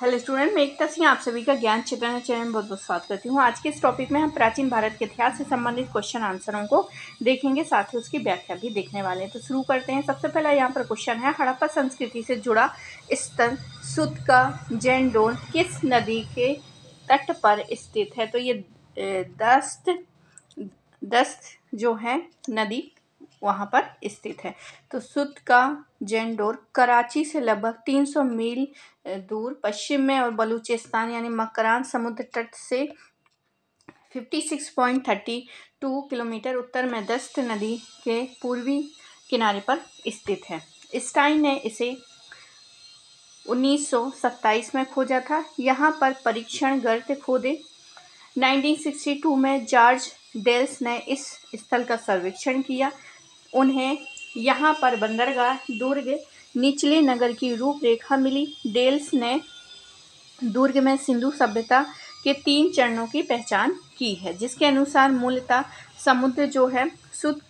hello student मैं एकता सिंह आप सभी का ज्ञान चित्रा चैनल में बहुत बहुत स्वागत करती हूँ आज के इस टॉपिक में हम प्राचीन भारत के इतिहास से संबंधित क्वेश्चन आंसरों को देखेंगे साथ ही उसकी व्याख्या भी देखने वाले हैं तो शुरू करते हैं सबसे पहला यहाँ पर क्वेश्चन है हड़प्पा संस्कृति से जुड़ा स्तन सुत का जैन डोन किस नदी के तट पर स्थित है तो ये दस्त दस्त जो है नदी वहाँ पर स्थित है तो शुद्ध का जैन डोर कराची से लगभग 300 मील दूर पश्चिम में और बलूचिस्तान यानी मकरान समुद्र तट से 56.32 किलोमीटर उत्तर में दस्त नदी के पूर्वी किनारे पर स्थित है स्टाइन ने इसे 1927 में खोजा था यहाँ पर परीक्षण गर्त खोदे 1962 में जॉर्ज डेल्स ने इस स्थल का सर्वेक्षण किया उन्हें यहाँ पर बंदरगाह दुर्ग निचले नगर की रूपरेखा मिली डेल्स ने दुर्ग में सिंधु सभ्यता के तीन चरणों की पहचान की है जिसके अनुसार मूलतः समुद्र जो है सुत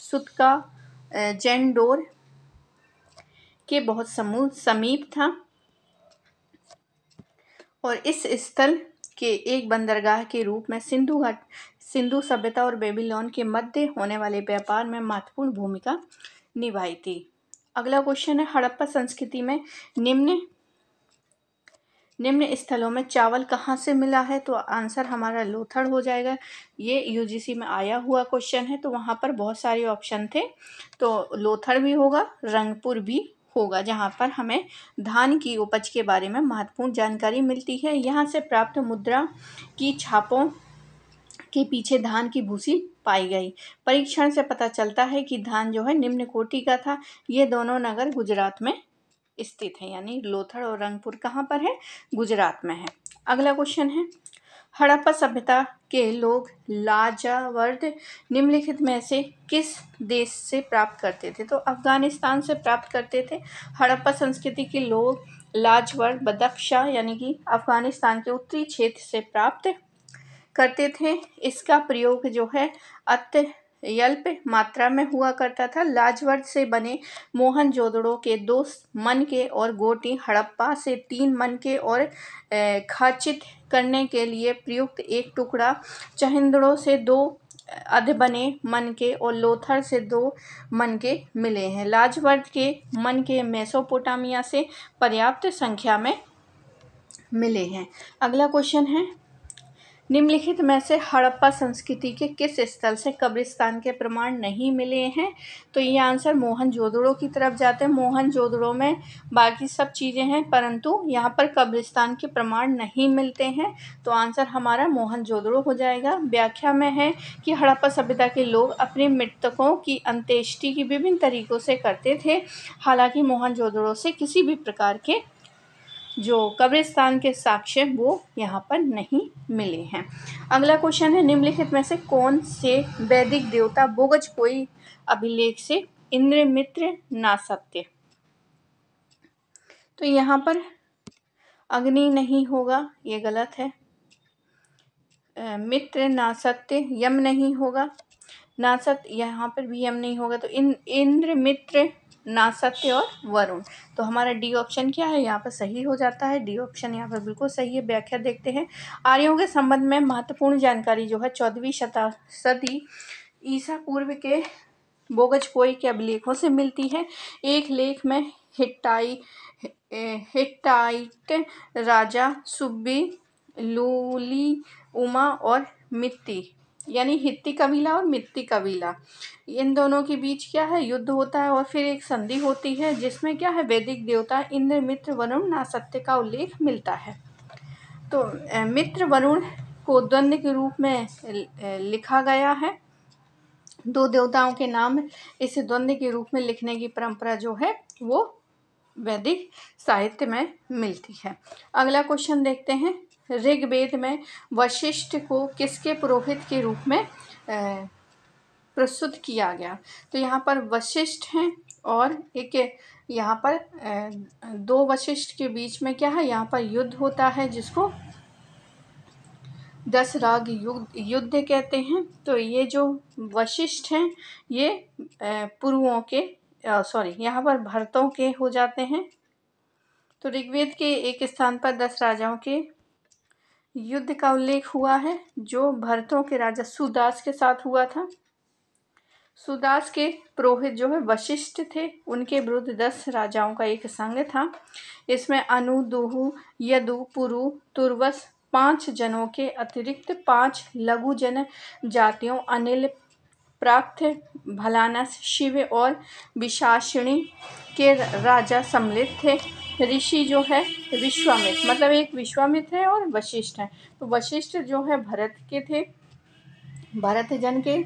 सुतका जेंडोर के बहुत समूह समीप था और इस स्थल के एक बंदरगाह के रूप में सिंधु घाट सिंधु सभ्यता और बेबीलोन के मध्य होने वाले व्यापार में महत्वपूर्ण भूमिका निभाई थी अगला क्वेश्चन है हड़प्पा संस्कृति में निम्न निम्न स्थलों में चावल कहाँ से मिला है तो आंसर हमारा लोथड़ हो जाएगा ये यूजीसी में आया हुआ क्वेश्चन है तो वहाँ पर बहुत सारे ऑप्शन थे तो लोथड़ भी होगा रंगपुर भी होगा जहाँ पर हमें धान की उपज के बारे में महत्वपूर्ण जानकारी मिलती है यहाँ से प्राप्त मुद्रा की छापों के पीछे धान की भूसी पाई गई परीक्षण से पता चलता है कि धान जो है निम्न कोटि का था ये दोनों नगर गुजरात में स्थित है यानी लोथड़ और रंगपुर कहाँ पर है गुजरात में है अगला क्वेश्चन है हड़प्पा सभ्यता के लोग लाजावर्द निम्नलिखित में से किस देश से प्राप्त करते थे तो अफगानिस्तान से प्राप्त करते थे हड़प्पा संस्कृति के लोग लाजवर्द बदख्शा यानी कि अफगानिस्तान के उत्तरी क्षेत्र से प्राप्त करते थे इसका प्रयोग जो है अत्यल्प मात्रा में हुआ करता था लाजवर्द से बने मोहन जोदड़ो के दो मन के और गोटी हड़प्पा से तीन मन के और खाचित करने के लिए प्रयुक्त एक टुकड़ा चहिंदड़ों से दो अध बने मन के और लोथर से दो मन के मिले हैं लाजवर्द के मन के मेसोपोटामिया से पर्याप्त संख्या में मिले हैं अगला क्वेश्चन है निम्नलिखित में से हड़प्पा संस्कृति के किस स्थल से कब्रिस्तान के प्रमाण नहीं मिले हैं तो ये आंसर मोहन जोदड़ो की तरफ जाते हैं मोहन जोदड़ो में बाकी सब चीज़ें हैं परंतु यहाँ पर कब्रिस्तान के प्रमाण नहीं मिलते हैं तो आंसर हमारा मोहन जोदड़ो हो जाएगा व्याख्या में है कि हड़प्पा सभ्यता के लोग अपने मृतकों की अंत्येष्टि की विभिन्न तरीक़ों से करते थे हालांकि मोहन से किसी भी प्रकार के जो कब्रिस्तान के साक्ष्य वो यहाँ पर नहीं मिले हैं अगला क्वेश्चन है निम्नलिखित में से कौन से वैदिक देवता बोगज कोई अभिलेख से इंद्र मित्र ना सत्य तो यहाँ पर अग्नि नहीं होगा ये गलत है मित्र ना सत्य यम नहीं होगा ना सत्य यहाँ पर भी यम नहीं होगा तो इन इंद्र मित्र ना सत्य और वरुण तो हमारा डी ऑप्शन क्या है यहाँ पर सही हो जाता है डी ऑप्शन यहाँ पर बिल्कुल सही है व्याख्या देखते हैं आर्यों के संबंध में महत्वपूर्ण जानकारी जो है चौदहवीं शता सदी ईसा पूर्व के बोगज कोई के अभिलेखों से मिलती है एक लेख में हिट्टाई हिट्टाइट राजा सुब्बी लूली उमा और मित्ती यानी हित्ती कबीला और मित्ती कबीला इन दोनों के बीच क्या है युद्ध होता है और फिर एक संधि होती है जिसमें क्या है वैदिक देवता इंद्र मित्र वरुण नासत्य का उल्लेख मिलता है तो मित्र वरुण को द्वंद्व के रूप में लिखा गया है दो देवताओं के नाम इसे द्वंद्व के रूप में लिखने की परंपरा जो है वो वैदिक साहित्य में मिलती है अगला क्वेश्चन देखते हैं ऋग्वेद में वशिष्ठ को किसके पुरोहित के रूप में प्रस्तुत किया गया तो यहाँ पर वशिष्ठ हैं और एक यहाँ पर दो वशिष्ठ के बीच में क्या है यहाँ पर युद्ध होता है जिसको दस राग युद्ध युद्ध कहते हैं तो ये जो वशिष्ठ हैं ये पुरुओं के सॉरी यहाँ पर भरतों के हो जाते हैं तो ऋग्वेद के एक स्थान पर दस राजाओं के युद्ध का उल्लेख हुआ है जो भरतों के राजा सुदास के साथ हुआ था सुदास के पुरोहित जो है वशिष्ठ थे उनके विरुद्ध दस राजाओं का एक संघ था इसमें अनु दुहु यदु पुरु तुर्वस पांच जनों के अतिरिक्त पांच लघु जन जातियों अनिल प्राप्त भलानस शिव और विशाषिणी के राजा सम्मिलित थे ऋषि जो है विश्वामित्र मतलब एक विश्वामित्र है और वशिष्ठ है तो वशिष्ठ जो है भरत के थे भरत जन के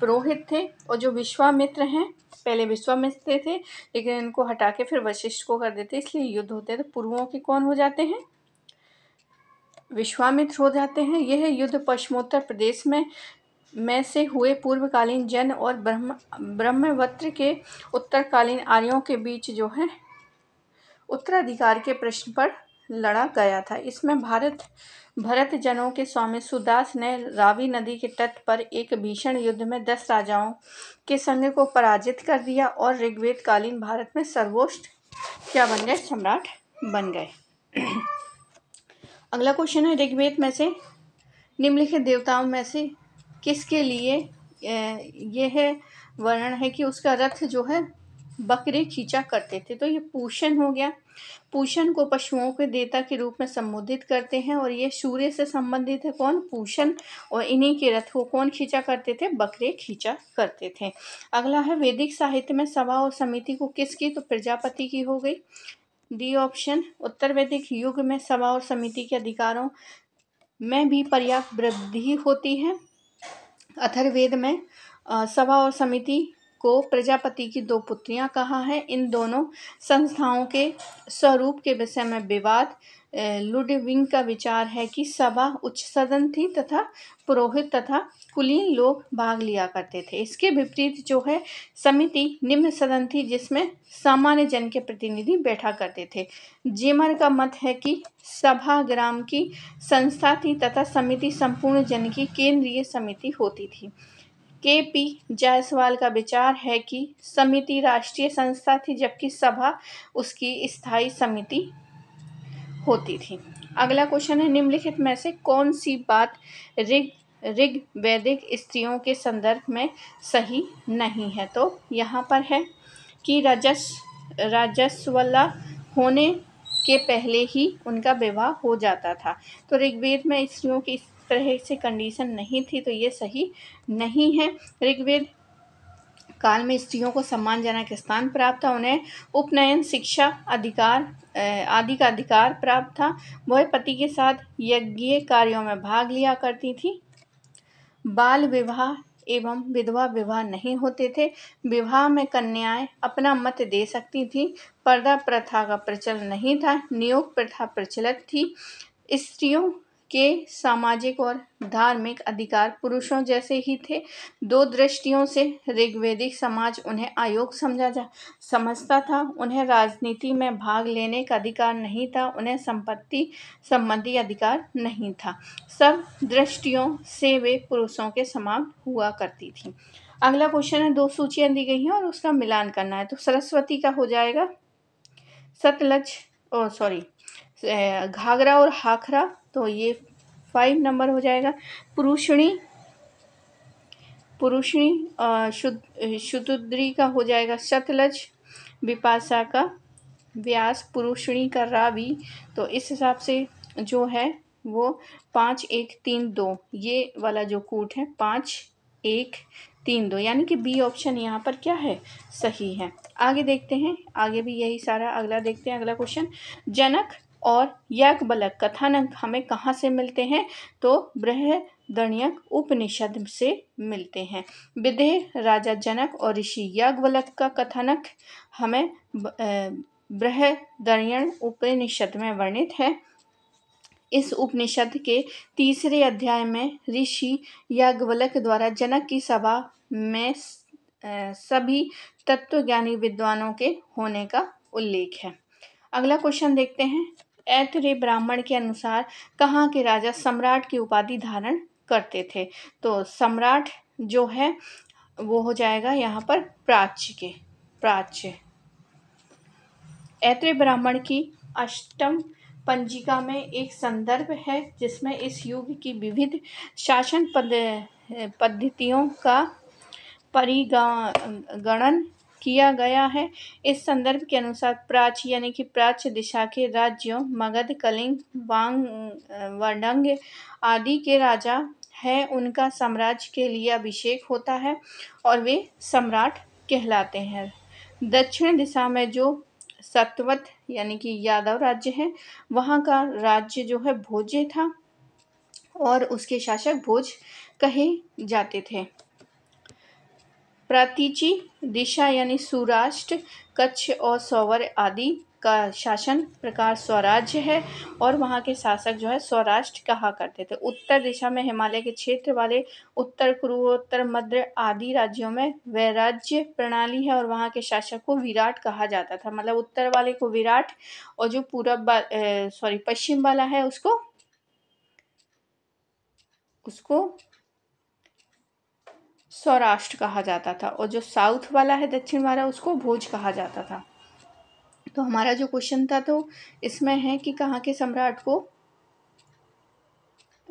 पुरोहित थे और जो विश्वामित्र हैं पहले विश्वामित्र थे लेकिन इनको हटा के फिर वशिष्ठ को कर देते इसलिए युद्ध होते हैं तो पूर्वों के कौन हो जाते हैं विश्वामित्र हो जाते हैं यह युद्ध पश्चिमोत्तर प्रदेश में में से हुए पूर्वकालीन जैन और ब्रह्म ब्रह्मवत्र के उत्तरकालीन आर्यों के बीच जो है उत्तराधिकार के प्रश्न पर लड़ा गया था इसमें भारत भरत जनों के स्वामी सुदास ने रावी नदी के तट पर एक भीषण युद्ध में दस राजाओं के संघ को पराजित कर दिया और ऋग्वेदकालीन भारत में सर्वोच्च क्या बन गए सम्राट बन गए अगला क्वेश्चन है ऋग्वेद में से निम्नलिखित देवताओं में से किसके लिए यह है वर्णन है कि उसका रथ जो है बकरे खींचा करते थे तो ये पूषण हो गया पूषण को पशुओं के देवता के रूप में संबोधित करते हैं और ये सूर्य से संबंधित है कौन पूषण और इन्हीं के रथ को कौन खींचा करते थे बकरे खींचा करते थे अगला है वैदिक साहित्य में सभा और समिति को किसकी तो प्रजापति की हो गई डी ऑप्शन उत्तर वैदिक युग में सभा और समिति के अधिकारों में भी पर्याप्त वृद्धि होती है अथर्वेद में सभा और समिति को प्रजापति की दो पुत्रियां कहा है इन दोनों संस्थाओं के स्वरूप के विषय में विवाद लुडविंग का विचार है कि सभा उच्च सदन थी तथा पुरोहित तथा कुलीन लोग भाग लिया करते थे इसके विपरीत जो है समिति निम्न सदन थी जिसमें सामान्य जन के प्रतिनिधि बैठा करते थे जेमर का मत है कि सभा ग्राम की संस्था थी तथा समिति संपूर्ण जन की केंद्रीय समिति होती थी के पी जायसवाल का विचार है कि समिति राष्ट्रीय संस्था थी जबकि सभा उसकी स्थायी समिति होती थी अगला क्वेश्चन है निम्नलिखित में से कौन सी बात ऋग ऋग वैदिक स्त्रियों के संदर्भ में सही नहीं है तो यहाँ पर है कि रजस राजस्वला होने के पहले ही उनका विवाह हो जाता था तो ऋग्वेद में स्त्रियों की इस तरह से कंडीशन नहीं थी तो ये सही नहीं है ऋग्वेद काल में स्त्रियों को सम्मानजनक स्थान प्राप्त था उन्हें उपनयन शिक्षा अधिकार आदि का अधिकार प्राप्त था वह पति के साथ यज्ञ कार्यों में भाग लिया करती थी बाल विवाह एवं विधवा विवाह नहीं होते थे विवाह में कन्याएं अपना मत दे सकती थीं पर्दा प्रथा का प्रचलन नहीं था नियोग प्रथा प्रचलित थी स्त्रियों के सामाजिक और धार्मिक अधिकार पुरुषों जैसे ही थे दो दृष्टियों से ऋग्वेदिक समाज उन्हें आयोग समझा जा समझता था उन्हें राजनीति में भाग लेने का अधिकार नहीं था उन्हें संपत्ति संबंधी अधिकार नहीं था सब दृष्टियों से वे पुरुषों के समान हुआ करती थी अगला क्वेश्चन है दो सूचियाँ दी गई हैं और उसका मिलान करना है तो सरस्वती का हो जाएगा सतलज ओ सॉरी घाघरा और हाखरा तो ये फाइव नंबर हो जाएगा पुरुषणी पुरुषणी शुद्ध शुतुद्री का हो जाएगा शतलज विपाशा का व्यास पुरुषणी का रावी तो इस हिसाब से जो है वो पाँच एक तीन दो ये वाला जो कूट है पाँच एक तीन दो यानी कि बी ऑप्शन यहाँ पर क्या है सही है आगे देखते हैं आगे भी यही सारा अगला देखते हैं अगला क्वेश्चन जनक और याज्ञवल्क कथानक हमें कहाँ से मिलते हैं तो बृहदण्यक उपनिषद से मिलते हैं विदेह राजा जनक और ऋषि याज्ञवल्क का कथानक हमें बृहदण्यण उपनिषद में वर्णित है इस उपनिषद के तीसरे अध्याय में ऋषि याज्ञवल्क द्वारा जनक की सभा में सभी तत्वज्ञानी विद्वानों के होने का उल्लेख है अगला क्वेश्चन देखते हैं ऐतरे ब्राह्मण के अनुसार कहाँ के राजा सम्राट की उपाधि धारण करते थे तो सम्राट जो है वो हो जाएगा यहाँ पर प्राच्य के प्राच्य ऐत्र ब्राह्मण की अष्टम पंजिका में एक संदर्भ है जिसमें इस युग की विविध शासन पद पद्धतियों का परिगणन किया गया है इस संदर्भ के अनुसार प्राच्य यानी कि प्राच्य दिशा के राज्यों मगध कलिंग वांग वडंग आदि के राजा हैं उनका साम्राज्य के लिए अभिषेक होता है और वे सम्राट कहलाते हैं दक्षिण दिशा में जो सत्वत यानी कि यादव राज्य है वहाँ का राज्य जो है भोज्य था और उसके शासक भोज कहे जाते थे प्रातिची दिशा यानी सूराष्ट्र कच्छ और सौवर आदि का शासन प्रकार स्वराज्य है और वहाँ के शासक जो है स्वराष्ट्र कहा करते थे उत्तर दिशा में हिमालय के क्षेत्र वाले उत्तर पूर्वोत्तर मध्य आदि राज्यों में वैराज्य प्रणाली है और वहाँ के शासक को विराट कहा जाता था मतलब उत्तर वाले को विराट और जो पूरब सॉरी पश्चिम वाला है उसको उसको सौराष्ट्र कहा जाता था और जो साउथ वाला है दक्षिण वाला उसको भोज कहा जाता था तो हमारा जो क्वेश्चन था तो इसमें है कि कहाँ के सम्राट को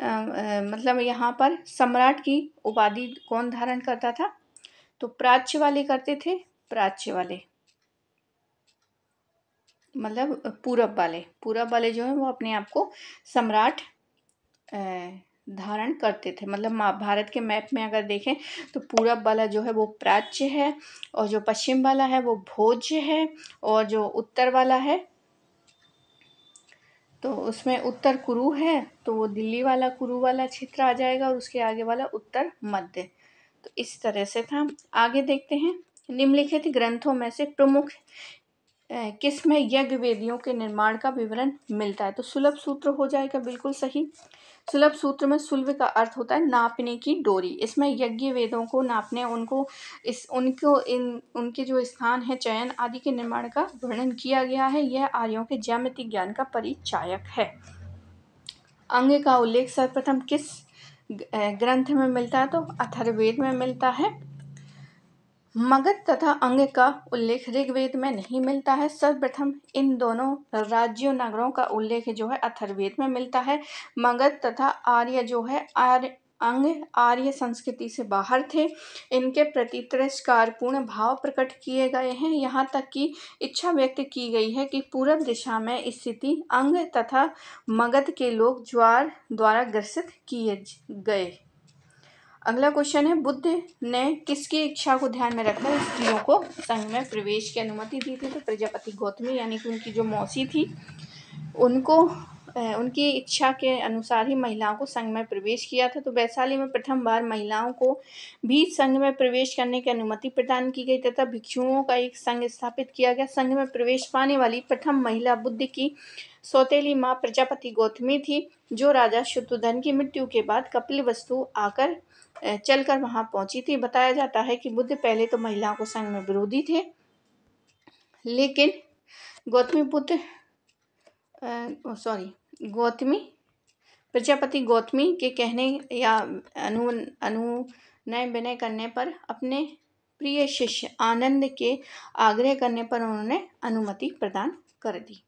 आ, आ, मतलब यहाँ पर सम्राट की उपाधि कौन धारण करता था तो प्राच्य वाले करते थे प्राच्य वाले मतलब पूरब वाले पूरब वाले जो हैं वो अपने आप को सम्राट धारण करते थे मतलब भारत के मैप में अगर देखें तो पूरब वाला जो है वो प्राच्य है और जो पश्चिम वाला है वो भोज्य है और जो उत्तर वाला है तो उसमें उत्तर कुरु है तो वो दिल्ली वाला कुरु वाला क्षेत्र आ जाएगा और उसके आगे वाला उत्तर मध्य तो इस तरह से था आगे देखते हैं निम्नलिखित ग्रंथों में से प्रमुख किस में यज्ञ वेदियों के निर्माण का विवरण मिलता है तो सुलभ सूत्र हो जाएगा बिल्कुल सही सुलभ सूत्र में सुलभ का अर्थ होता है नापने की डोरी इसमें यज्ञ वेदों को नापने उनको इस उनको इन उनके जो स्थान है चयन आदि के निर्माण का वर्णन किया गया है यह आर्यों के ज्यामितिक ज्ञान का परिचायक है अंग का उल्लेख सर्वप्रथम किस ग्रंथ में मिलता है तो अथर्वेद में मिलता है मगध तथा अंग का उल्लेख ऋग्वेद में नहीं मिलता है सर्वप्रथम इन दोनों राज्यों नगरों का उल्लेख जो है अथर्वेद में मिलता है मगध तथा आर्य जो है आर्य अंग आर्य संस्कृति से बाहर थे इनके प्रति तिरस्कारपूर्ण भाव प्रकट किए गए हैं यहाँ तक कि इच्छा व्यक्त की गई है कि पूर्व दिशा में स्थिति अंग तथा मगध के लोग ज्वार द्वारा ग्रसित किए गए अगला क्वेश्चन है बुद्ध ने किसकी इच्छा को ध्यान में रखकर स्त्रियों को संघ में प्रवेश की अनुमति दी थी तो प्रजापति गौतमी यानी कि उनकी जो मौसी थी उनको उनकी इच्छा के अनुसार ही महिलाओं को संघ में प्रवेश किया था तो वैशाली में प्रथम बार महिलाओं को भी संघ में प्रवेश करने की अनुमति प्रदान की गई तथा भिक्षुओं का एक संघ स्थापित किया गया संघ में प्रवेश पाने वाली प्रथम महिला बुद्ध की सौतेली माँ प्रजापति गौतमी थी जो राजा शत्रुधन की मृत्यु के बाद कपिल वस्तु आकर चलकर वहाँ पहुंची थी बताया जाता है कि बुद्ध पहले तो महिलाओं को संघ में विरोधी थे लेकिन गौतमी बुद्ध सॉरी गौतमी प्रजापति गौतमी के कहने या अनु अनुनय विनय करने पर अपने प्रिय शिष्य आनंद के आग्रह करने पर उन्होंने अनुमति प्रदान कर दी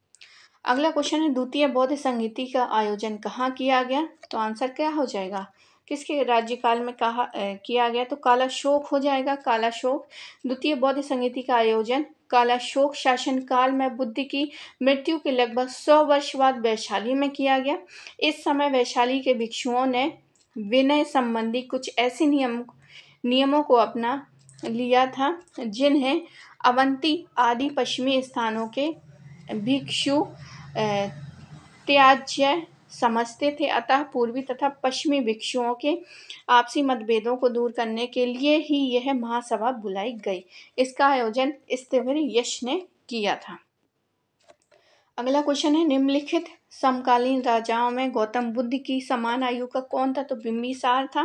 अगला क्वेश्चन है द्वितीय बौद्ध संगीति का आयोजन कहाँ किया गया तो आंसर क्या हो जाएगा किसके राज्यकाल में कहा किया गया तो काला शोक हो जाएगा काला शोक द्वितीय बौद्ध संगीति का आयोजन काला शोक शासन काल में बुद्ध की मृत्यु के लगभग सौ वर्ष बाद वैशाली में किया गया इस समय वैशाली के भिक्षुओं ने विनय संबंधी कुछ ऐसे नियम नियमों को अपना लिया था जिन्हें अवंती आदि पश्चिमी स्थानों के भिक्षु त्याज्य समझते थे अतः पूर्वी तथा पश्चिमी भिक्षुओं के आपसी मतभेदों को दूर करने के लिए ही यह महासभा बुलाई गई इसका आयोजन स्थिर यश ने किया था अगला क्वेश्चन है निम्नलिखित समकालीन राजाओं में गौतम बुद्ध की समान आयु का कौन था तो बिम्बिसार था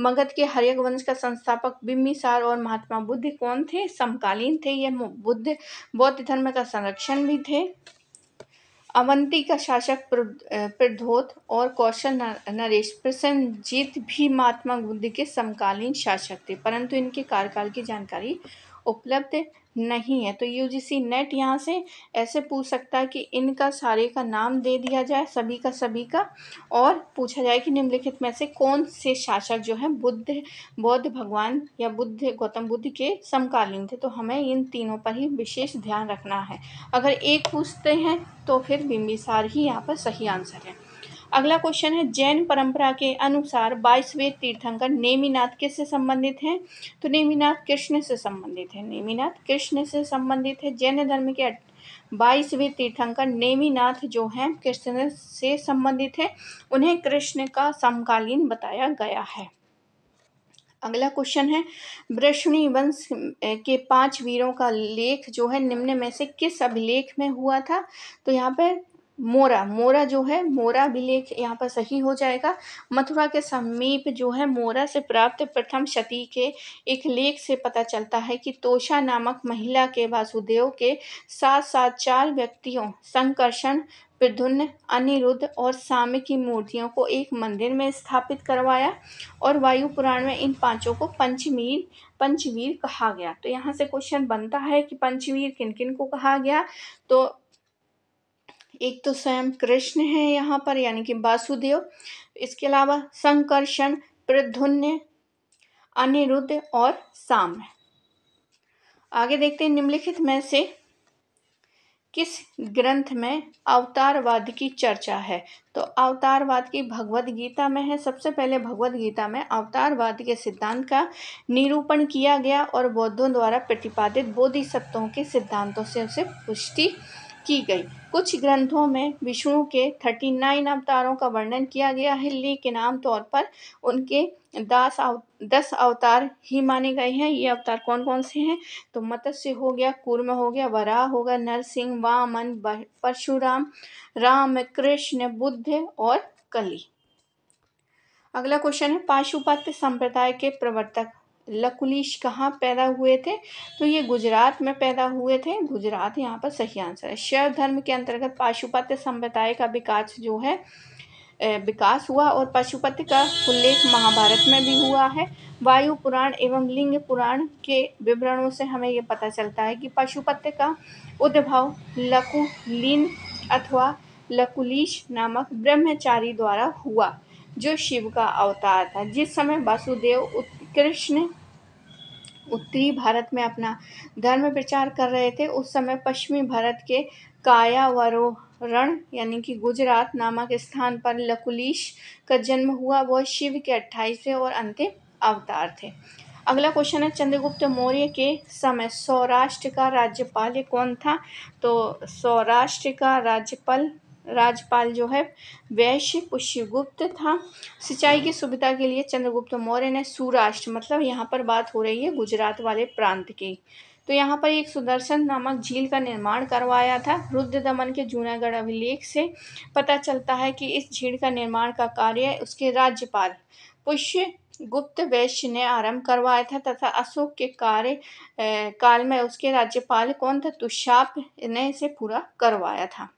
मगध के हरियक वंश का संस्थापक बिम्बिसार और महात्मा बुद्ध कौन थे समकालीन थे ये बुद्ध बौद्ध धर्म का संरक्षण भी थे अवंती का शासक प्रधोत और कौशल नरेश प्रसन्नजीत भी महात्मा बुद्ध के समकालीन शासक थे परंतु इनके कार्यकाल की जानकारी उपलब्ध नहीं है तो यूजीसी नेट यहाँ से ऐसे पूछ सकता है कि इनका सारे का नाम दे दिया जाए सभी का सभी का और पूछा जाए कि निम्नलिखित में से कौन से शासक जो है बुद्ध बौद्ध भगवान या बुद्ध गौतम बुद्ध के समकालीन थे तो हमें इन तीनों पर ही विशेष ध्यान रखना है अगर एक पूछते हैं तो फिर बिम्बिसार ही यहाँ पर सही आंसर है अगला क्वेश्चन है जैन परंपरा के अनुसार बाईसवें तीर्थंकर नेमिनाथ से संबंधित हैं तो नेमिनाथ कृष्ण से संबंधित है नेमिनाथ कृष्ण से संबंधित है जैन धर्म के बाईसवें तीर्थंकर नेमिनाथ जो हैं कृष्ण से संबंधित हैं उन्हें कृष्ण का समकालीन बताया गया है अगला क्वेश्चन है वृष्णि वंश के पांच वीरों का लेख जो है निम्न में से किस अभिलेख में हुआ था तो यहाँ पर मोरा मोरा जो है मोरा अभिलेख यहाँ पर सही हो जाएगा मथुरा के समीप जो है मोरा से प्राप्त प्रथम शती के एक लेख से पता चलता है कि तोषा नामक महिला के वासुदेव के साथ साथ चार व्यक्तियों संकर्षण प्रधुन्न अनिरुद्ध और साम्य की मूर्तियों को एक मंदिर में स्थापित करवाया और वायु पुराण में इन पांचों को पंचमीर पंचवीर कहा गया तो यहाँ से क्वेश्चन बनता है कि पंचवीर किन किन को कहा गया तो एक तो स्वयं कृष्ण है यहाँ पर यानी कि वासुदेव इसके अलावा संकर्षण प्रधुन्य अनिरुद्ध और साम आगे देखते हैं निम्नलिखित में से किस ग्रंथ में अवतारवाद की चर्चा है तो अवतारवाद की भगवत गीता में है सबसे पहले भगवत गीता में अवतारवाद के सिद्धांत का निरूपण किया गया और बौद्धों द्वारा प्रतिपादित बोधि बोधिसत्वों के सिद्धांतों से उसे पुष्टि की गई कुछ ग्रंथों में विष्णु के थर्टी नाइन अवतारों का वर्णन किया गया है लेकिन आमतौर पर उनके दस अव दस अवतार ही माने गए हैं ये अवतार कौन कौन से हैं तो मत्स्य हो गया कूर्म हो गया वराह हो गया नरसिंह वामन परशुराम राम कृष्ण बुद्ध और कली अगला क्वेश्चन है पाशुपत संप्रदाय के प्रवर्तक लकुलिश कहाँ पैदा हुए थे तो ये गुजरात में पैदा हुए थे गुजरात यहाँ पर सही आंसर है शैव धर्म के अंतर्गत पाशुपत्य सम्प्रदाय का विकास जो है विकास हुआ और पशुपति का उल्लेख महाभारत में भी हुआ है वायु पुराण एवं लिंग पुराण के विवरणों से हमें ये पता चलता है कि पशुपत्य का उद्भव लकुलीन अथवा लकुलीश नामक ब्रह्मचारी द्वारा हुआ जो शिव का अवतार था जिस समय वासुदेव उत्कृष्ण उत्तरी भारत में अपना धर्म प्रचार कर रहे थे उस समय पश्चिमी भारत के कायावरोण यानी कि गुजरात नामक स्थान पर लकुलिश का जन्म हुआ वह शिव के अट्ठाईसवें और अंतिम अवतार थे अगला क्वेश्चन है चंद्रगुप्त मौर्य के समय सौराष्ट्र का राज्यपाल कौन था तो सौराष्ट्र का राज्यपाल राज्यपाल जो है वैश्य पुष्यगुप्त था सिंचाई की सुविधा के लिए चंद्रगुप्त मौर्य ने सूराष्ट्र मतलब यहाँ पर बात हो रही है गुजरात वाले प्रांत की तो यहाँ पर एक सुदर्शन नामक झील का निर्माण करवाया था रुद्र दमन के जूनागढ़ अभिलेख से पता चलता है कि इस झील का निर्माण का कार्य उसके राज्यपाल पुष्य गुप्त वैश्य ने आरंभ करवाया था तथा अशोक के कार्य काल में उसके राज्यपाल कौन था तुषाप तो ने इसे पूरा करवाया था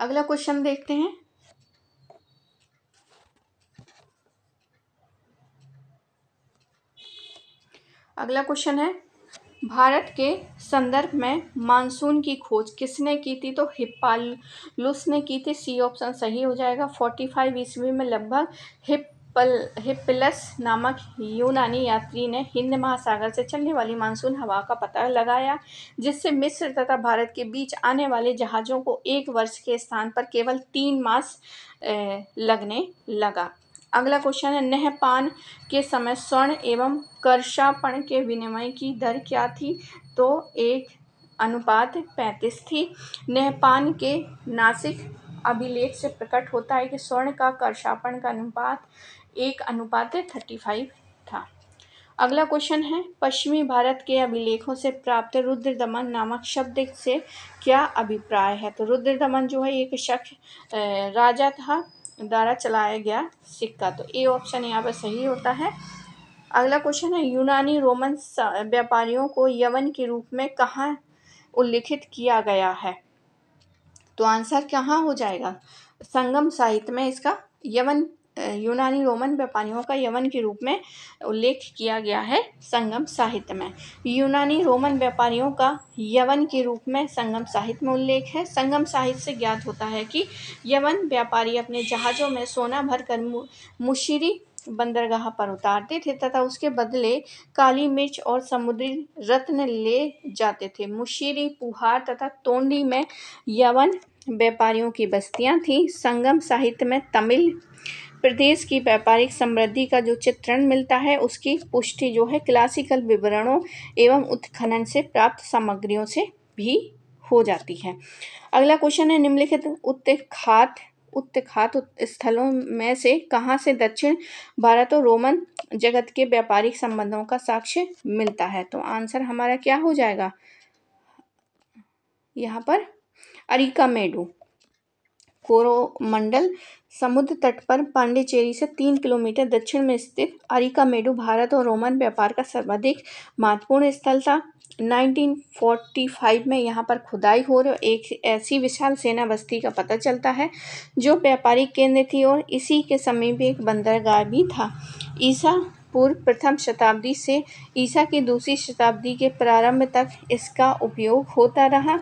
अगला क्वेश्चन देखते हैं अगला क्वेश्चन है भारत के संदर्भ में मानसून की खोज किसने की थी तो हिप्पालुस ने की थी सी ऑप्शन सही हो जाएगा फोर्टी फाइव ईस्वी में लगभग हिप पल हिप्पलस नामक यूनानी यात्री ने हिंद महासागर से चलने वाली मानसून हवा का पता लगाया जिससे मिस्र तथा भारत के बीच आने वाले जहाज़ों को एक वर्ष के स्थान पर केवल तीन मास लगने लगा अगला क्वेश्चन है नहपान के समय स्वर्ण एवं कर्षापण के विनिमय की दर क्या थी तो एक अनुपात पैंतीस थी नहपान के नासिक अभिलेख से प्रकट होता है कि स्वर्ण का कर्षापण का अनुपात एक अनुपात थर्टी फाइव था अगला क्वेश्चन है पश्चिमी भारत के अभिलेखों से प्राप्त रुद्र दमन नामक शब्द से क्या अभिप्राय है तो रुद्र दमन जो है एक शख्स राजा था द्वारा चलाया गया सिक्का तो ए ऑप्शन यहाँ पर सही होता है अगला क्वेश्चन है यूनानी रोमन व्यापारियों को यवन के रूप में कहाँ उल्लिखित किया गया है तो आंसर कहाँ हो जाएगा संगम साहित्य में इसका यवन यूनानी रोमन व्यापारियों का यवन के रूप में उल्लेख किया गया है संगम साहित्य में यूनानी रोमन व्यापारियों का यवन के रूप में संगम साहित्य में उल्लेख है संगम साहित्य से ज्ञात होता है कि यवन व्यापारी अपने जहाज़ों में सोना भरकर मुशीरी बंदरगाह पर उतारते थे तथा उसके बदले काली मिर्च और समुद्री रत्न ले जाते थे मुशीरी पुहार तथा तोंडी में यवन व्यापारियों की बस्तियां थीं संगम साहित्य में तमिल प्रदेश की व्यापारिक समृद्धि का जो चित्रण मिलता है उसकी पुष्टि जो है क्लासिकल विवरणों एवं उत्खनन से प्राप्त सामग्रियों से भी हो जाती है अगला क्वेश्चन है निम्नलिखित उत्खात उत्खात स्थलों में से कहाँ से दक्षिण भारत और रोमन जगत के व्यापारिक संबंधों का साक्ष्य मिलता है तो आंसर हमारा क्या हो जाएगा यहाँ पर अरिका मेडू कोरोमंडल समुद्र तट पर पांडिचेरी से तीन किलोमीटर दक्षिण में स्थित मेडू भारत और रोमन व्यापार का सर्वाधिक महत्वपूर्ण स्थल था 1945 में यहाँ पर खुदाई हो रही एक ऐसी विशाल सेना बस्ती का पता चलता है जो व्यापारिक केंद्र थी और इसी के समीप एक बंदरगाह भी था ईसा पूर्व प्रथम शताब्दी से ईसा की दूसरी शताब्दी के प्रारंभ तक इसका उपयोग होता रहा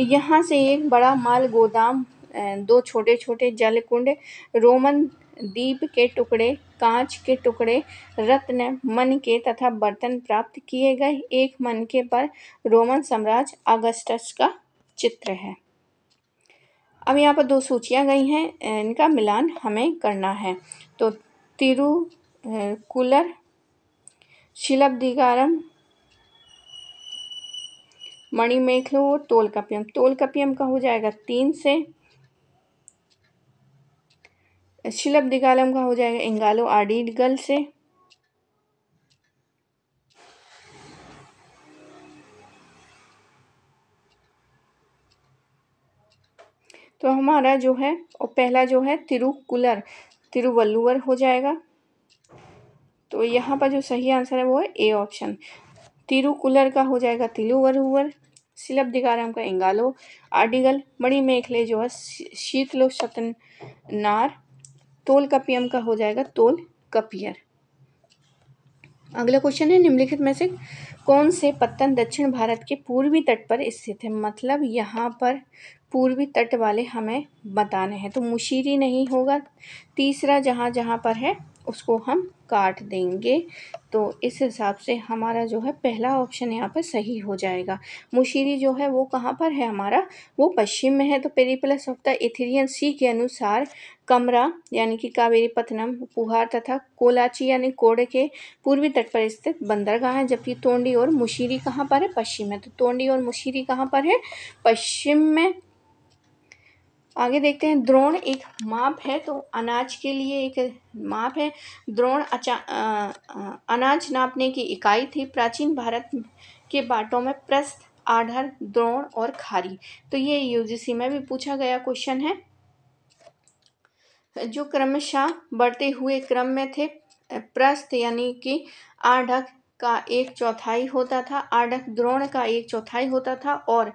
यहाँ से एक बड़ा माल गोदाम अं, दो छोटे छोटे जल कुंड रोमन दीप के टुकड़े कांच के टुकड़े रत्न मन के तथा बर्तन प्राप्त किए गए एक मन के पर रोमन साम्राज्य अगस्टस का चित्र है अब यहाँ पर दो सूचियाँ गई हैं अं, इनका मिलान हमें करना है तो तिरुकुलर शिलब्दिगारम मणिमेखलो और तोलकपियम तोलकपियम का हो जाएगा तीन से शिलभ दिगालम का हो जाएगा इंगालो आडिगल से तो हमारा जो है और पहला जो है तिरुकुलर तिरुवल्लुवर हो जाएगा तो यहाँ पर जो सही आंसर है वो है ए ऑप्शन तिरुकुलर का हो जाएगा तिलुवरुवर सिलभ दिगाराम का इंगालो आर्डिगल मणिमेखले जो है शीतलो शतनार तोल कपियम का हो जाएगा तोल कपियर अगला क्वेश्चन है निम्नलिखित में से कौन से पत्तन दक्षिण भारत के पूर्वी तट पर स्थित है मतलब यहाँ पर पूर्वी तट वाले हमें बताने हैं तो मुशीरी नहीं होगा तीसरा जहाँ जहाँ पर है उसको हम काट देंगे तो इस हिसाब से हमारा जो है पहला ऑप्शन यहाँ पर सही हो जाएगा मुशीरी जो है वो कहाँ पर है हमारा वो पश्चिम में है तो Periplus of the Erythraean sea के अनुसार कमरा यानी कि कावेरी पथनम पुहार तथा कोलाची यानी कोड के पूर्वी तट पर स्थित बंदरगाह है जबकि तोंडी और मुशीरी कहाँ पर है पश्चिम में तो तोंडी और मुशीरी कहाँ पर है पश्चिम में आगे देखते हैं द्रोण एक माप है तो अनाज के लिए एक माप है द्रोण अचा अनाज नापने की इकाई थी प्राचीन भारत के बाटों में प्रस्थ आढ़र द्रोण और खारी तो ये यूजीसी में भी पूछा गया क्वेश्चन है जो क्रमशः बढ़ते हुए क्रम में थे प्रस्थ यानी कि आढ़क का एक चौथाई होता था आडक द्रोण का एक चौथाई होता था और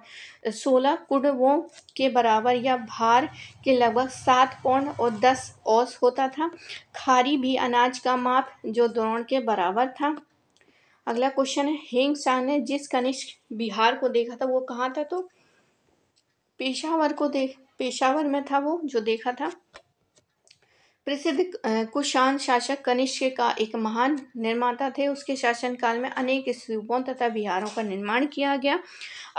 सोलह कुडवों के बराबर या भार के लगभग सात पौंड और दस औस होता था खारी भी अनाज का माप जो द्रोण के बराबर था अगला क्वेश्चन है हेंग सांग ने जिस कनिष्क बिहार को देखा था वो कहाँ था तो पेशावर को देख पेशावर में था वो जो देखा था प्रसिद्ध कुशान शासक कनिष्क का एक महान निर्माता थे उसके शासनकाल में अनेक स्तूपों तथा विहारों का निर्माण किया गया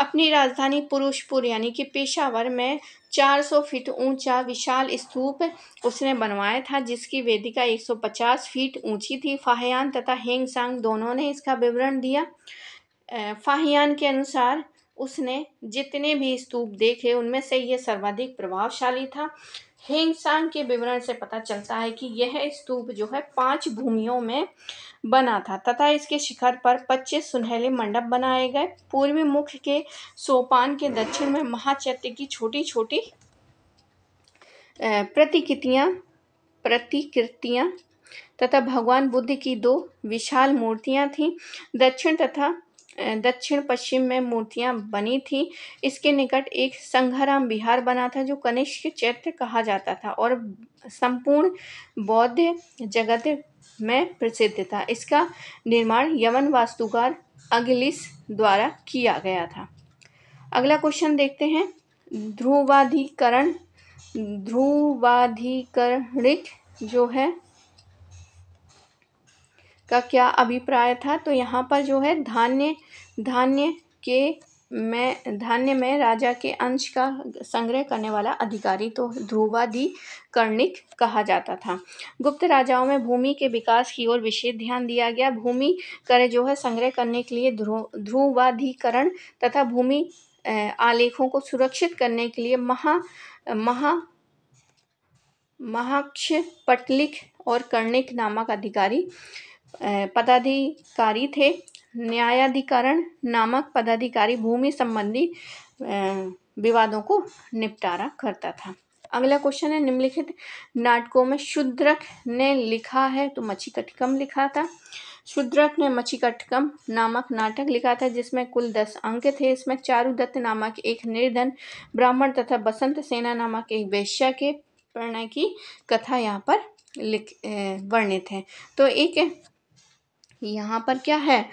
अपनी राजधानी पुरुषपुर यानी कि पेशावर में 400 फीट ऊंचा विशाल स्तूप उसने बनवाया था जिसकी वेदिका 150 फीट ऊंची थी फाहयान तथा हेंगसांग दोनों ने इसका विवरण दिया फाहयान के अनुसार उसने जितने भी स्तूप देखे उनमें से ये सर्वाधिक प्रभावशाली था हेंगसांग के विवरण से पता चलता है कि यह स्तूप जो है पांच भूमियों में बना था तथा इसके शिखर पर 25 सुनहले मंडप बनाए गए पूर्वी मुख के सोपान के दक्षिण में महाचैत्य की छोटी छोटी प्रतिकृतियां प्रतिकृतियां तथा भगवान बुद्ध की दो विशाल मूर्तियां थीं दक्षिण तथा दक्षिण पश्चिम में मूर्तियां बनी थी इसके निकट एक संघाराम बिहार बना था जो कनिष्क चैत्र कहा जाता था और संपूर्ण बौद्ध जगत में प्रसिद्ध था इसका निर्माण यमन वास्तुकार अगलिस द्वारा किया गया था अगला क्वेश्चन देखते हैं ध्रुवाधिकरण ध्रुवाधिकरणिक जो है का क्या अभिप्राय था तो यहाँ पर जो है धान्य धान्य के में धान्य में राजा के अंश का संग्रह करने वाला अधिकारी तो ध्रुवाधिकर्णिक कहा जाता था गुप्त राजाओं में भूमि के विकास की ओर विशेष ध्यान दिया गया भूमि कर जो है संग्रह करने के लिए ध्रुव ध्रुवाधिकरण तथा भूमि आलेखों को सुरक्षित करने के लिए महा महा महाक्ष पटलिक और कर्णिक नामक अधिकारी पदाधिकारी थे न्यायाधिकरण नामक पदाधिकारी भूमि संबंधी विवादों को निपटारा करता था अगला क्वेश्चन है निम्नलिखित नाटकों में शुद्रक ने लिखा है तो कटकम लिखा था शुद्रक ने कटकम नामक नाटक लिखा था जिसमें कुल दस अंक थे इसमें चारुदत्त नामक एक निर्धन ब्राह्मण तथा बसंत सेना नामक एक वेश्या के प्रणय की कथा यहाँ पर लिख वर्णित है तो एक यहाँ पर क्या है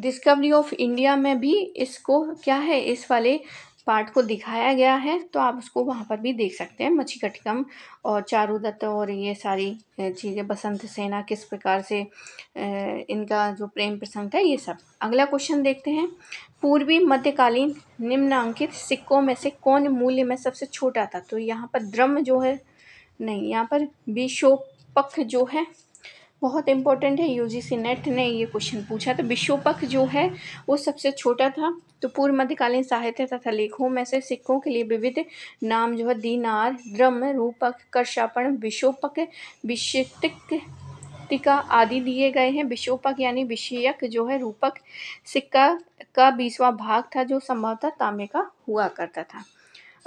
डिस्कवरी ऑफ इंडिया में भी इसको क्या है इस वाले पार्ट को दिखाया गया है तो आप उसको वहाँ पर भी देख सकते हैं मच्छी कटकम और चारू दत्त और ये सारी चीज़ें बसंत सेना किस प्रकार से इनका जो प्रेम प्रसंग है ये सब अगला क्वेश्चन देखते हैं पूर्वी मध्यकालीन निम्नांकित सिक्कों में से कौन मूल्य में सबसे छोटा था तो यहाँ पर द्रम जो है नहीं यहाँ पर विशोपक जो है बहुत इंपॉर्टेंट है यूजीसी नेट ने ये क्वेश्चन पूछा तो विश्वपक जो है वो सबसे छोटा था तो पूर्व मध्यकालीन साहित्य तथा लेखों में से सिक्कों के लिए विविध नाम जो है दीनार द्रम रूपक कर्षापण विश्वपक विशितिक टिका आदि दिए गए हैं विश्वपक यानी विषयक जो है रूपक सिक्का का बीसवा भाग था जो संभवतः तांबे का हुआ करता था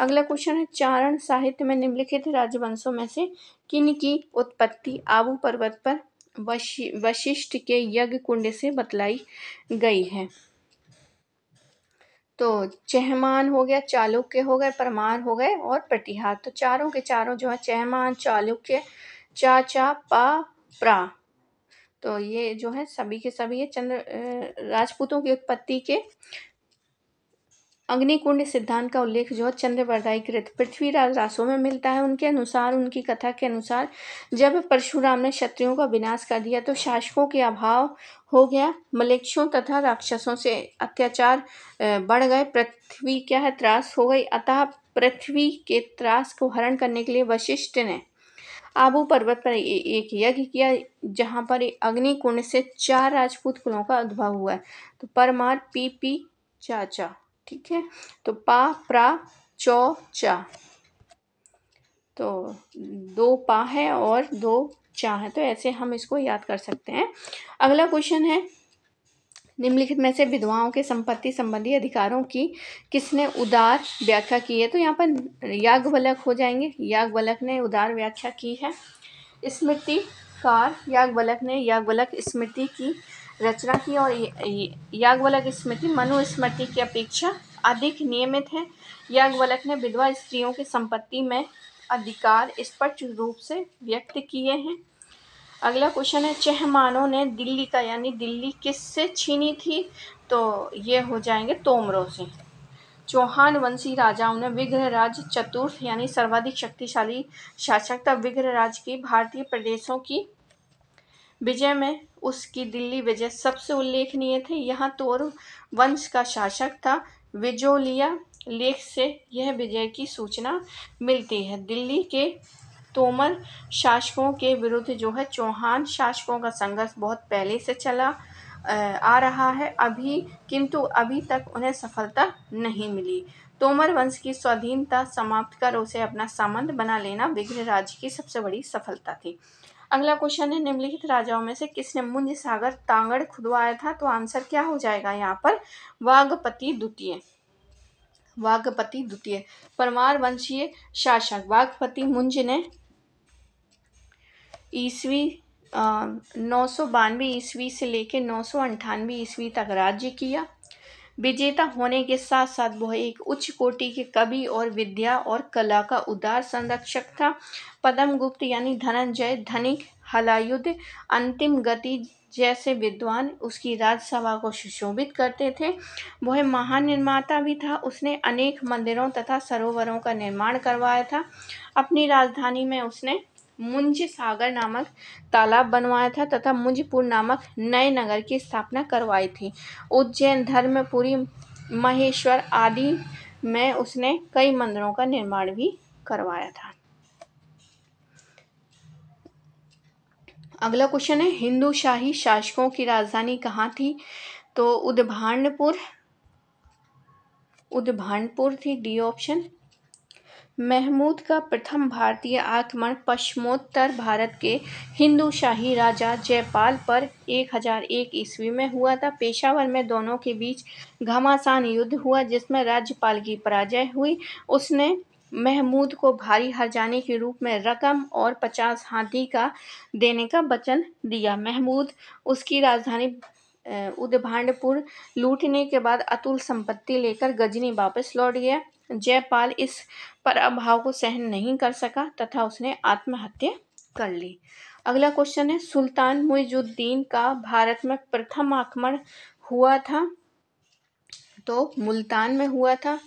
अगला क्वेश्चन है चारण साहित्य में निम्नलिखित राजवंशों में से किन की उत्पत्ति आबू पर्वत पर वशि वशिष्ठ के यज्ञ कुंड से बतलाई गई है तो चहमान हो गया चालुक्य हो गए परमार हो गए और प्रतिहार तो चारों के चारों जो है चहमान चालुक्य चा चा पा प्रा तो ये जो है सभी के सभी ये चंद्र राजपूतों की उत्पत्ति के अग्निकुंड सिद्धांत का उल्लेख जो चंद्रवरदाई कृत पृथ्वीराज रासो में मिलता है उनके अनुसार उनकी कथा के अनुसार जब परशुराम ने क्षत्रियों का विनाश कर दिया तो शासकों के अभाव हो गया मलेक्षों तथा राक्षसों से अत्याचार बढ़ गए पृथ्वी क्या है त्रास हो गई अतः पृथ्वी के त्रास को हरण करने के लिए वशिष्ठ ने आबू पर्वत पर एक यज्ञ किया जहाँ पर अग्निकुंड से चार राजपूत कुलों का उद्भव हुआ है तो परमार पी पी चाचा ठीक है तो पा प्रा चौ चा तो दो पा है और दो चा है तो ऐसे हम इसको याद कर सकते हैं अगला क्वेश्चन है निम्नलिखित में से विधवाओं के संपत्ति संबंधी अधिकारों की किसने उदार व्याख्या की है तो यहाँ पर याज्ञवल्क हो जाएंगे याग्वलक ने उदार व्याख्या की है स्मृति कार याज्ञवल्क ने याज्ञवल्क स्मृति की रचना की और याज्ञवल्क स्मृति मनुस्मृति की अपेक्षा अधिक नियमित है याग्वलक ने विधवा स्त्रियों के संपत्ति में अधिकार स्पष्ट रूप से व्यक्त किए हैं अगला क्वेश्चन है चहमानों ने दिल्ली का यानी दिल्ली किस से छीनी थी तो ये हो जाएंगे तोमरों से चौहान वंशी राजाओं ने विग्रहराज चतुर्थ यानी सर्वाधिक शक्तिशाली शासक था विग्रहराज की भारतीय प्रदेशों की विजय में उसकी दिल्ली विजय सबसे उल्लेखनीय थे यहाँ तोर वंश का शासक था विजोलिया लेख से यह विजय की सूचना मिलती है दिल्ली के तोमर शासकों के विरुद्ध जो है चौहान शासकों का संघर्ष बहुत पहले से चला आ रहा है अभी किंतु अभी तक उन्हें सफलता नहीं मिली तोमर वंश की स्वाधीनता समाप्त कर उसे अपना संबंध बना लेना विग्रह राज्य की सबसे बड़ी सफलता थी अगला क्वेश्चन है निम्नलिखित राजाओं में से किसने मुंज सागर तांगड़ खुदवाया था तो आंसर क्या हो जाएगा यहाँ पर वाघपति द्वितीय वाघपति द्वितीय परमार वंशीय शासक वाघपति मुंज ने ईस्वी नौ सौ बानवे ईस्वी से लेकर नौ सौ अंठानवे ईस्वी तक राज्य किया विजेता होने के साथ साथ वह एक उच्च कोटि के कवि और विद्या और कला का उदार संरक्षक था पदम गुप्त यानी धनंजय धनिक हलायुद्ध अंतिम गति जैसे विद्वान उसकी राजसभा को सुशोभित करते थे वह महान निर्माता भी था उसने अनेक मंदिरों तथा सरोवरों का निर्माण करवाया था अपनी राजधानी में उसने मुंज सागर नामक तालाब बनवाया था तथा मुंजपुर नामक नए नगर की स्थापना करवाई थी उज्जैन धर्मपुरी महेश्वर आदि में उसने कई मंदिरों का निर्माण भी करवाया था अगला क्वेश्चन है हिंदू शाही शासकों की राजधानी कहाँ थी तो उदभांडपुर उदभांडपुर थी डी ऑप्शन महमूद का प्रथम भारतीय आक्रमण पश्चिमोत्तर भारत के हिंदू शाही राजा जयपाल पर 1001 ईस्वी में हुआ था पेशावर में दोनों के बीच घमासान युद्ध हुआ जिसमें राज्यपाल की पराजय हुई उसने महमूद को भारी हरजाने के रूप में रकम और पचास हाथी का देने का वचन दिया महमूद उसकी राजधानी उदभांडपुर लूटने के बाद अतुल संपत्ति लेकर गजनी वापस लौट गया जयपाल इस पर अभाव को सहन नहीं कर सका तथा उसने आत्महत्या कर ली अगला क्वेश्चन है सुल्तान मुइजुद्दीन का भारत में प्रथम आक्रमण हुआ था तो मुल्तान में हुआ था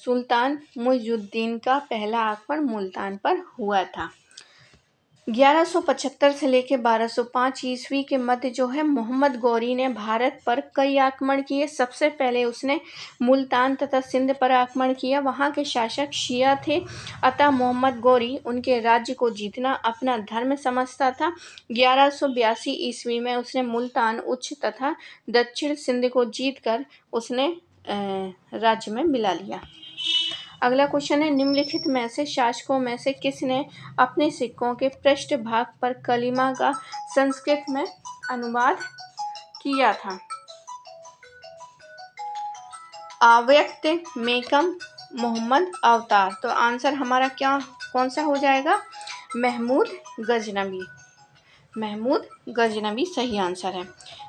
सुल्तान मुइजुद्दीन का पहला आक्रमण मुल्तान पर हुआ था 1175 से लेकर 1205 ईस्वी के मध्य जो है मोहम्मद गौरी ने भारत पर कई आक्रमण किए सबसे पहले उसने मुल्तान तथा सिंध पर आक्रमण किया वहाँ के शासक शिया थे अतः मोहम्मद गौरी उनके राज्य को जीतना अपना धर्म समझता था ग्यारह ईस्वी में उसने मुल्तान उच्च तथा दक्षिण सिंध को जीतकर उसने राज्य में मिला लिया अगला क्वेश्चन है निम्नलिखित में से शासकों में से किसने अपने सिक्कों के पृष्ठ भाग पर कलिमा का संस्कृत में अनुवाद किया था अव्यक्त मेकम मोहम्मद अवतार तो आंसर हमारा क्या कौन सा हो जाएगा महमूद गजनबी महमूद गजनवी सही आंसर है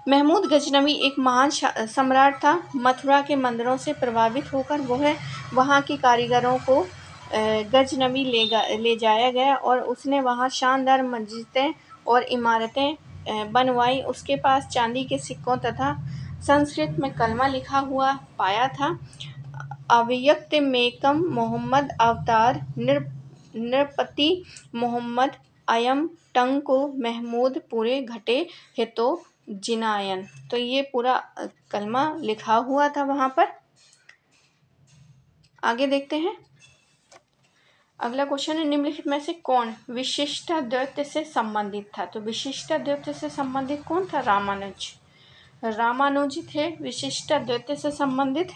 महमूद गजनवी एक महान सम्राट था मथुरा के मंदिरों से प्रभावित होकर वह वहाँ के कारीगरों को गजनवी ले ले जाया गया और उसने वहाँ शानदार मस्जिदें और इमारतें बनवाई उसके पास चांदी के सिक्कों तथा संस्कृत में कलमा लिखा हुआ पाया था अव्यक्त मेकम मोहम्मद अवतार निर नृपति मोहम्मद अयम टंग को महमूद पूरे घटे हितो जिनायन तो ये पूरा कलमा लिखा हुआ था वहाँ पर आगे देखते हैं अगला क्वेश्चन है निम्नलिखित में से कौन विशिष्टा द्वैत्य से संबंधित था तो विशिष्टा द्वैत्य से संबंधित कौन था रामानुज रामानुज थे विशिष्टा द्वैत्य से संबंधित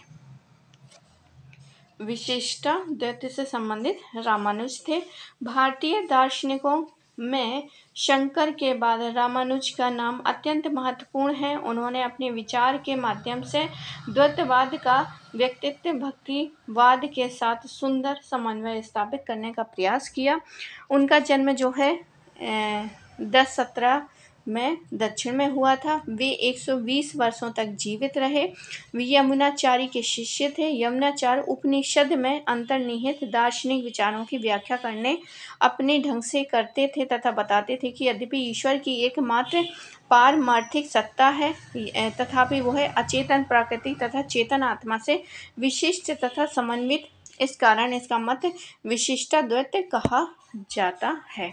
विशिष्टा द्वैत्य से संबंधित रामानुज थे भारतीय दार्शनिकों में शंकर के बाद रामानुज का नाम अत्यंत महत्वपूर्ण है उन्होंने अपने विचार के माध्यम से द्वैतवाद का व्यक्तित्व भक्तिवाद के साथ सुंदर समन्वय स्थापित करने का प्रयास किया उनका जन्म जो है दस सत्रह में दक्षिण में हुआ था वे 120 वर्षों तक जीवित रहे वे यमुनाचार्य के शिष्य थे यमुनाचार्य उपनिषद में अंतर्निहित दार्शनिक विचारों की व्याख्या करने अपने ढंग से करते थे तथा बताते थे कि यद्यपि ईश्वर की एकमात्र पारमार्थिक सत्ता है तथापि वह अचेतन प्राकृतिक तथा चेतन आत्मा से विशिष्ट तथा समन्वित इस कारण इसका मत विशिष्टाद्वैत कहा जाता है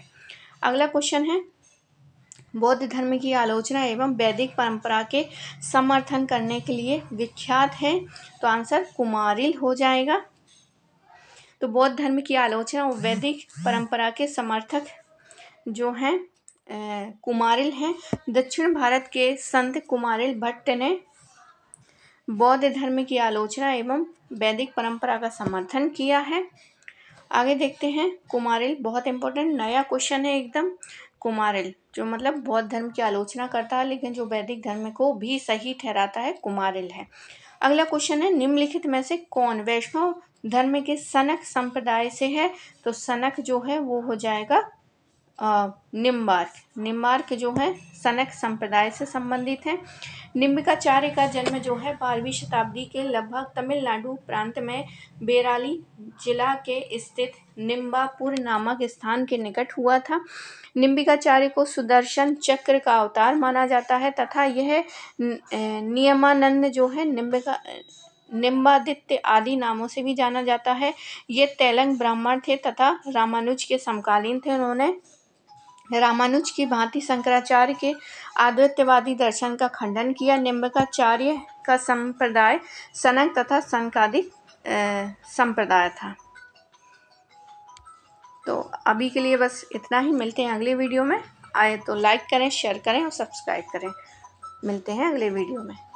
अगला क्वेश्चन है बौद्ध धर्म की आलोचना एवं वैदिक परंपरा के समर्थन करने के लिए विख्यात है तो आंसर कुमारिल हो जाएगा तो बौद्ध धर्म की आलोचना वैदिक परंपरा के समर्थक जो हैं कुमारिल हैं दक्षिण भारत के संत कुमारिल भट्ट ने बौद्ध धर्म की आलोचना एवं वैदिक परंपरा का समर्थन किया है आगे देखते हैं कुमारिल बहुत इंपॉर्टेंट नया क्वेश्चन है एकदम कुमारिल जो मतलब बौद्ध धर्म की आलोचना करता है लेकिन जो वैदिक धर्म को भी सही ठहराता है कुमारिल है अगला क्वेश्चन है निम्नलिखित में से कौन वैष्णव धर्म के सनक संप्रदाय से है तो सनक जो है वो हो जाएगा निम्बार्क निम्बार्क जो है सनक संप्रदाय से संबंधित हैं निम्बिकाचार्य का जन्म जो है बारहवीं शताब्दी के लगभग तमिलनाडु प्रांत में बेराली जिला के स्थित निम्बापुर नामक स्थान के निकट हुआ था निम्बिकाचार्य को सुदर्शन चक्र का अवतार माना जाता है तथा यह नियमानंद जो है निम्बिका निम्बादित्य आदि नामों से भी जाना जाता है ये तेलंग ब्राह्मण थे तथा रामानुज के समकालीन थे उन्होंने रामानुज की भांति शंकराचार्य के अद्वैतवादी दर्शन का खंडन किया निम्बकाचार्य का संप्रदाय सनक तथा संकादिक संप्रदाय था तो अभी के लिए बस इतना ही मिलते हैं अगले वीडियो में आए तो लाइक करें शेयर करें और सब्सक्राइब करें मिलते हैं अगले वीडियो में